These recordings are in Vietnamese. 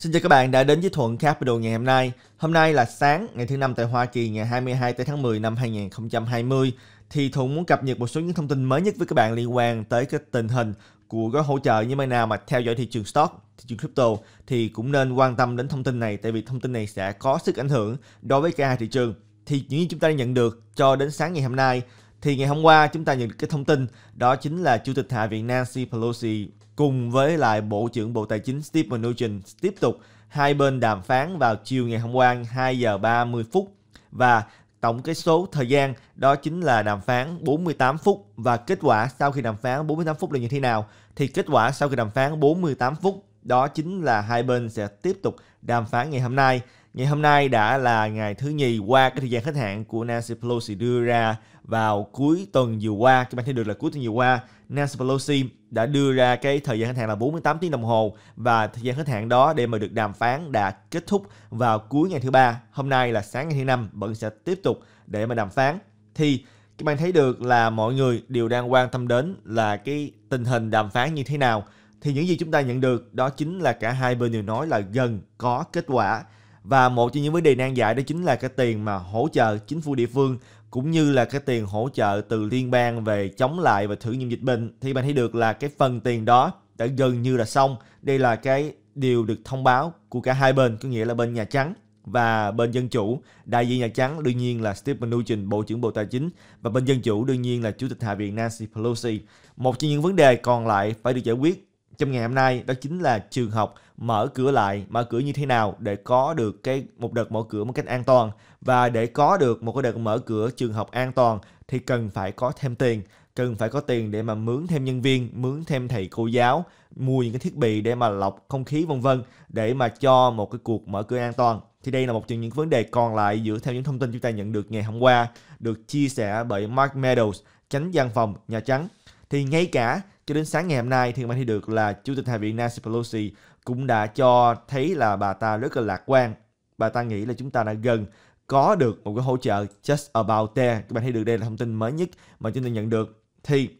Xin chào các bạn đã đến với Thuận Capital ngày hôm nay. Hôm nay là sáng ngày thứ năm tại Hoa Kỳ ngày 22 tới tháng 10 năm 2020 thì Thuận muốn cập nhật một số những thông tin mới nhất với các bạn liên quan tới cái tình hình của gói hỗ trợ như thế nào mà theo dõi thị trường stock, thị trường crypto thì cũng nên quan tâm đến thông tin này tại vì thông tin này sẽ có sức ảnh hưởng đối với cả hai thị trường. Thì những chúng ta đã nhận được cho đến sáng ngày hôm nay thì ngày hôm qua chúng ta nhận được cái thông tin đó chính là Chủ tịch Hạ viện Nancy Pelosi cùng với lại Bộ trưởng Bộ Tài chính Steve Mnuchin tiếp tục hai bên đàm phán vào chiều ngày hôm qua 2 giờ 30 phút và tổng cái số thời gian đó chính là đàm phán 48 phút và kết quả sau khi đàm phán 48 phút là như thế nào thì kết quả sau khi đàm phán 48 phút đó chính là hai bên sẽ tiếp tục đàm phán ngày hôm nay Ngày hôm nay đã là ngày thứ nhì qua cái thời gian khách hạn của Nancy Pelosi đưa ra vào cuối tuần vừa qua. Các bạn thấy được là cuối tuần vừa qua Nancy Pelosi đã đưa ra cái thời gian khách hạn là 48 tiếng đồng hồ và thời gian khách hạn đó để mà được đàm phán đã kết thúc vào cuối ngày thứ ba. Hôm nay là sáng ngày thứ năm, vẫn sẽ tiếp tục để mà đàm phán. Thì các bạn thấy được là mọi người đều đang quan tâm đến là cái tình hình đàm phán như thế nào. Thì những gì chúng ta nhận được đó chính là cả hai bên đều nói là gần có kết quả và một trong những vấn đề nan giải đó chính là cái tiền mà hỗ trợ chính phủ địa phương cũng như là cái tiền hỗ trợ từ liên bang về chống lại và thử nghiệm dịch bệnh thì bạn thấy được là cái phần tiền đó đã gần như là xong đây là cái điều được thông báo của cả hai bên có nghĩa là bên nhà trắng và bên dân chủ đại diện nhà trắng đương nhiên là Steve Mnuchin bộ trưởng bộ tài chính và bên dân chủ đương nhiên là chủ tịch hạ viện Nancy Pelosi một trong những vấn đề còn lại phải được giải quyết trong ngày hôm nay đó chính là trường học mở cửa lại mở cửa như thế nào để có được cái một đợt mở cửa một cách an toàn và để có được một cái đợt mở cửa trường học an toàn thì cần phải có thêm tiền cần phải có tiền để mà mướn thêm nhân viên mướn thêm thầy cô giáo mua những cái thiết bị để mà lọc không khí vân vân để mà cho một cái cuộc mở cửa an toàn thì đây là một trong những vấn đề còn lại dựa theo những thông tin chúng ta nhận được ngày hôm qua được chia sẻ bởi Mark Meadows, tránh văn phòng Nhà Trắng thì ngay cả cho đến sáng ngày hôm nay thì mình thấy được là chủ tịch hạ viện Nancy Pelosi cũng đã cho thấy là bà ta rất là lạc quan bà ta nghĩ là chúng ta đã gần có được một cái hỗ trợ just about there các bạn thấy được đây là thông tin mới nhất mà chúng ta nhận được thì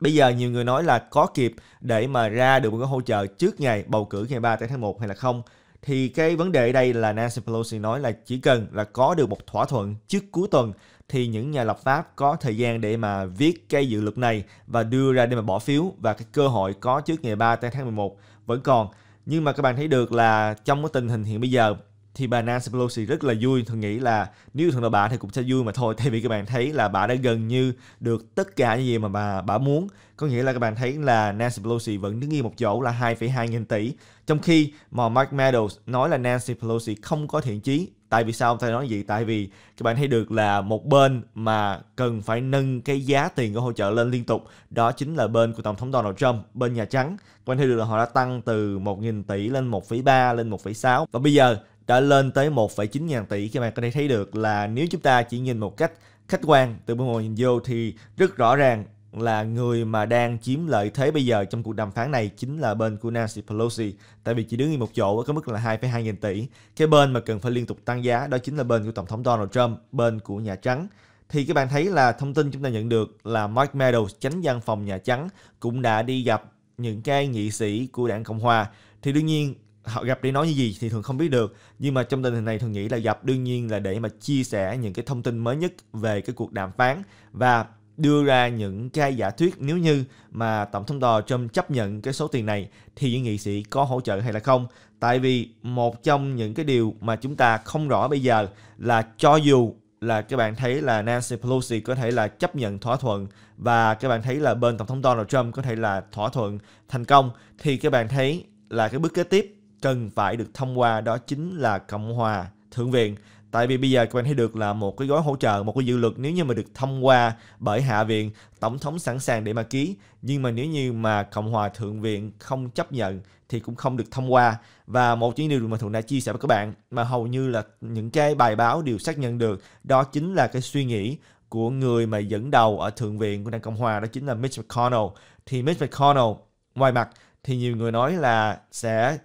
bây giờ nhiều người nói là có kịp để mà ra được một cái hỗ trợ trước ngày bầu cử ngày 3 tháng 1 hay là không thì cái vấn đề đây là Nancy Pelosi nói là chỉ cần là có được một thỏa thuận trước cuối tuần thì những nhà lập pháp có thời gian để mà viết cái dự luật này và đưa ra để mà bỏ phiếu và cái cơ hội có trước ngày 3 tháng 11 vẫn còn. Nhưng mà các bạn thấy được là trong cái tình hình hiện bây giờ thì bà Nancy Pelosi rất là vui thường nghĩ là nếu thường là bà thì cũng sẽ vui mà thôi Thay vì các bạn thấy là bà đã gần như được tất cả những gì mà bà bà muốn có nghĩa là các bạn thấy là Nancy Pelosi vẫn đứng yên một chỗ là 2,2 nghìn tỷ trong khi mà Mike Meadows nói là Nancy Pelosi không có thiện chí tại vì sao ông ta nói vậy tại vì các bạn thấy được là một bên mà cần phải nâng cái giá tiền của hỗ trợ lên liên tục đó chính là bên của tổng thống Donald Trump bên Nhà Trắng các bạn thấy được là họ đã tăng từ 1.000 tỷ lên 1,3 lên 1,6 và bây giờ đã lên tới 1,9 ngàn tỷ các bạn có thể thấy được là nếu chúng ta chỉ nhìn một cách khách quan từ bên ngoài nhìn vô thì rất rõ ràng là người mà đang chiếm lợi thế bây giờ trong cuộc đàm phán này chính là bên của Nancy Pelosi tại vì chỉ đứng yên một chỗ với cái mức là 2,2 nghìn tỷ cái bên mà cần phải liên tục tăng giá đó chính là bên của tổng thống Donald Trump bên của Nhà Trắng thì các bạn thấy là thông tin chúng ta nhận được là Mike Meadows tránh văn phòng Nhà Trắng cũng đã đi gặp những cái nghị sĩ của đảng Cộng Hòa thì đương nhiên họ gặp để nói như gì thì thường không biết được nhưng mà trong tình hình này thường nghĩ là gặp đương nhiên là để mà chia sẻ những cái thông tin mới nhất về cái cuộc đàm phán và đưa ra những cái giả thuyết nếu như mà tổng thống donald Trump chấp nhận cái số tiền này thì những nghị sĩ có hỗ trợ hay là không tại vì một trong những cái điều mà chúng ta không rõ bây giờ là cho dù là các bạn thấy là Nancy Pelosi có thể là chấp nhận thỏa thuận và các bạn thấy là bên tổng thống Donald Trump có thể là thỏa thuận thành công thì các bạn thấy là cái bước kế tiếp cần phải được thông qua đó chính là Cộng hòa Thượng viện. Tại vì bây giờ các bạn thấy được là một cái gói hỗ trợ, một cái dự luật nếu như mà được thông qua bởi Hạ viện, Tổng thống sẵn sàng để mà ký. Nhưng mà nếu như mà Cộng hòa Thượng viện không chấp nhận thì cũng không được thông qua. Và một những điều mà Thuận đã chia sẻ với các bạn mà hầu như là những cái bài báo đều xác nhận được đó chính là cái suy nghĩ của người mà dẫn đầu ở Thượng viện của Đảng Cộng Hòa đó chính là Mitch McConnell. Thì Mitch McConnell ngoài mặt thì nhiều người nói là sẽ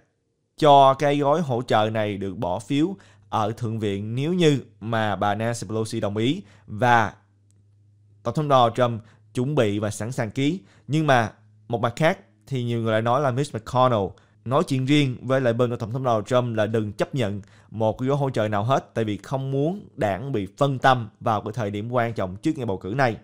cho cái gói hỗ trợ này được bỏ phiếu ở Thượng viện nếu như mà bà Nancy Pelosi đồng ý và Tổng thống Donald Trump chuẩn bị và sẵn sàng ký. Nhưng mà một mặt khác thì nhiều người lại nói là Mitch McConnell nói chuyện riêng với lại bên của Tổng thống Donald Trump là đừng chấp nhận một cái gói hỗ trợ nào hết tại vì không muốn đảng bị phân tâm vào cái thời điểm quan trọng trước ngày bầu cử này.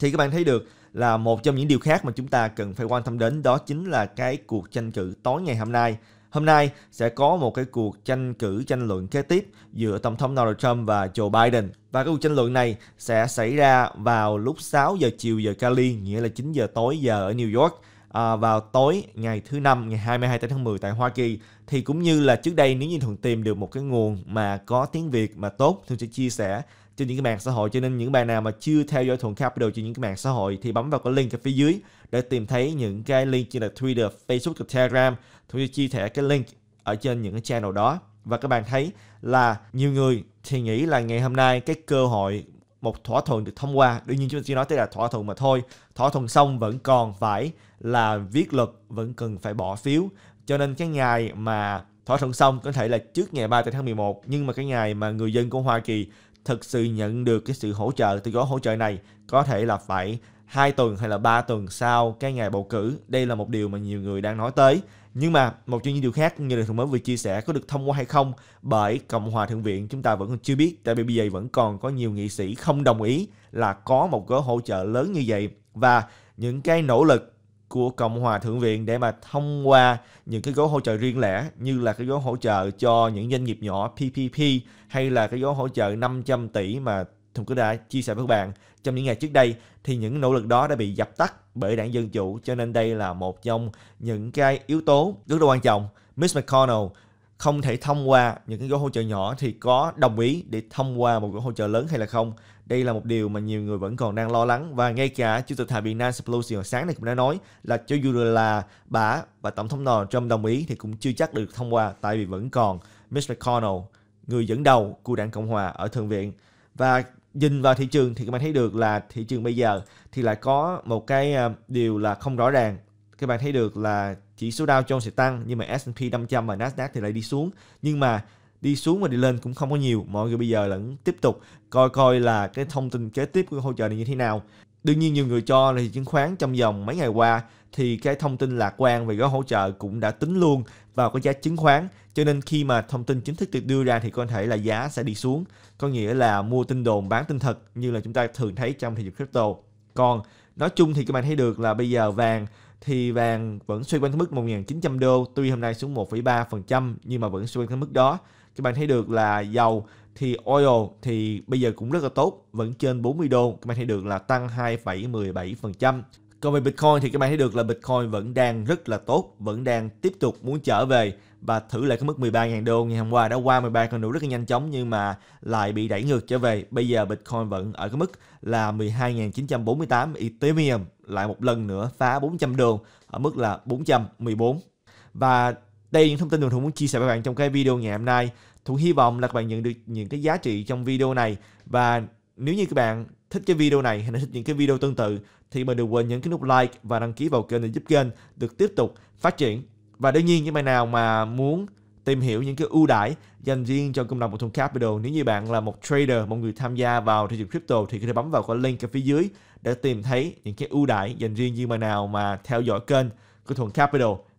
Thì các bạn thấy được là một trong những điều khác mà chúng ta cần phải quan tâm đến đó chính là cái cuộc tranh cử tối ngày hôm nay Hôm nay sẽ có một cái cuộc tranh cử tranh luận kế tiếp giữa Tổng thống Donald Trump và Joe Biden. Và cái cuộc tranh luận này sẽ xảy ra vào lúc 6 giờ chiều giờ Cali, nghĩa là 9 giờ tối giờ ở New York. À, vào tối ngày thứ năm ngày 22 tháng 10 tại Hoa Kỳ thì cũng như là trước đây nếu như thuận tìm được một cái nguồn mà có tiếng Việt mà tốt thường sẽ chia sẻ trên những cái mạng xã hội cho nên những bạn nào mà chưa theo dõi thuận capital trên những cái mạng xã hội thì bấm vào cái link ở phía dưới để tìm thấy những cái link như là Twitter, Facebook, Telegram cũng như chia sẻ cái link ở trên những cái channel đó và các bạn thấy là nhiều người thì nghĩ là ngày hôm nay cái cơ hội một thỏa thuận được thông qua đương nhiên chúng ta chỉ nói tới là thỏa thuận mà thôi thỏa thuận xong vẫn còn phải là viết luật vẫn cần phải bỏ phiếu cho nên cái ngày mà thỏa thuận xong có thể là trước ngày 3 tháng 11 nhưng mà cái ngày mà người dân của Hoa Kỳ thực sự nhận được cái sự hỗ trợ từ gói hỗ trợ này có thể là phải 2 tuần hay là 3 tuần sau cái ngày bầu cử. Đây là một điều mà nhiều người đang nói tới. Nhưng mà một trong những điều khác như là thường mới vừa chia sẻ có được thông qua hay không bởi Cộng hòa Thượng viện chúng ta vẫn chưa biết tại vì bây giờ vẫn còn có nhiều nghị sĩ không đồng ý là có một gói hỗ trợ lớn như vậy và những cái nỗ lực của Cộng hòa Thượng viện để mà thông qua những cái gói hỗ trợ riêng lẻ như là cái gói hỗ trợ cho những doanh nghiệp nhỏ PPP hay là cái gói hỗ trợ 500 tỷ mà thông Cứ đã chia sẻ với các bạn, trong những ngày trước đây thì những nỗ lực đó đã bị dập tắt bởi đảng Dân Chủ cho nên đây là một trong những cái yếu tố rất là quan trọng. Mitch McConnell không thể thông qua những cái gói hỗ trợ nhỏ thì có đồng ý để thông qua một gói hỗ trợ lớn hay là không. Đây là một điều mà nhiều người vẫn còn đang lo lắng và ngay cả Chủ tịch Hạ viện Nancy Pelosi hồi sáng này cũng đã nói là cho dù là bà và Tổng thống Donald Trump đồng ý thì cũng chưa chắc được thông qua tại vì vẫn còn Mitch McConnell, người dẫn đầu của đảng Cộng Hòa ở Thượng viện. Và nhìn vào thị trường thì các bạn thấy được là thị trường bây giờ thì lại có một cái à, điều là không rõ ràng các bạn thấy được là chỉ số Dow Jones sẽ tăng nhưng mà S&P 500 và Nasdaq thì lại đi xuống nhưng mà đi xuống và đi lên cũng không có nhiều mọi người bây giờ vẫn tiếp tục coi coi là cái thông tin kế tiếp của hỗ trợ này như thế nào Đương nhiên nhiều người cho là thị chứng khoán trong vòng mấy ngày qua thì cái thông tin lạc quan về gói hỗ trợ cũng đã tính luôn vào cái giá chứng khoán cho nên khi mà thông tin chính thức được đưa ra thì có thể là giá sẽ đi xuống có nghĩa là mua tin đồn bán tin thật như là chúng ta thường thấy trong thị trường crypto còn nói chung thì các bạn thấy được là bây giờ vàng thì vàng vẫn xoay quanh cái mức 1.900 đô tuy hôm nay xuống 1,3% nhưng mà vẫn xoay quanh cái mức đó các bạn thấy được là dầu thì oil thì bây giờ cũng rất là tốt, vẫn trên 40 đô, các bạn thấy được là tăng 2,17%. Còn về Bitcoin thì các bạn thấy được là Bitcoin vẫn đang rất là tốt, vẫn đang tiếp tục muốn trở về và thử lại cái mức 13.000 đô ngày hôm qua đã qua 13 con đủ rất là nhanh chóng nhưng mà lại bị đẩy ngược trở về. Bây giờ Bitcoin vẫn ở cái mức là 12.948 Ethereum lại một lần nữa phá 400 đô ở mức là 414 và đây là những thông tin mà Thuận muốn chia sẻ với bạn trong cái video ngày hôm nay. Thuận hy vọng là các bạn nhận được những cái giá trị trong video này và nếu như các bạn thích cái video này hay là thích những cái video tương tự thì bạn đừng quên nhấn cái nút like và đăng ký vào kênh để giúp kênh được tiếp tục phát triển. Và đương nhiên những bạn nào mà muốn tìm hiểu những cái ưu đãi dành riêng cho cộng đồng của Thuận Capital. Nếu như bạn là một trader, một người tham gia vào thị trường crypto thì có thể bấm vào cái link ở phía dưới để tìm thấy những cái ưu đãi dành riêng như mà nào mà theo dõi kênh của Thuận Capital.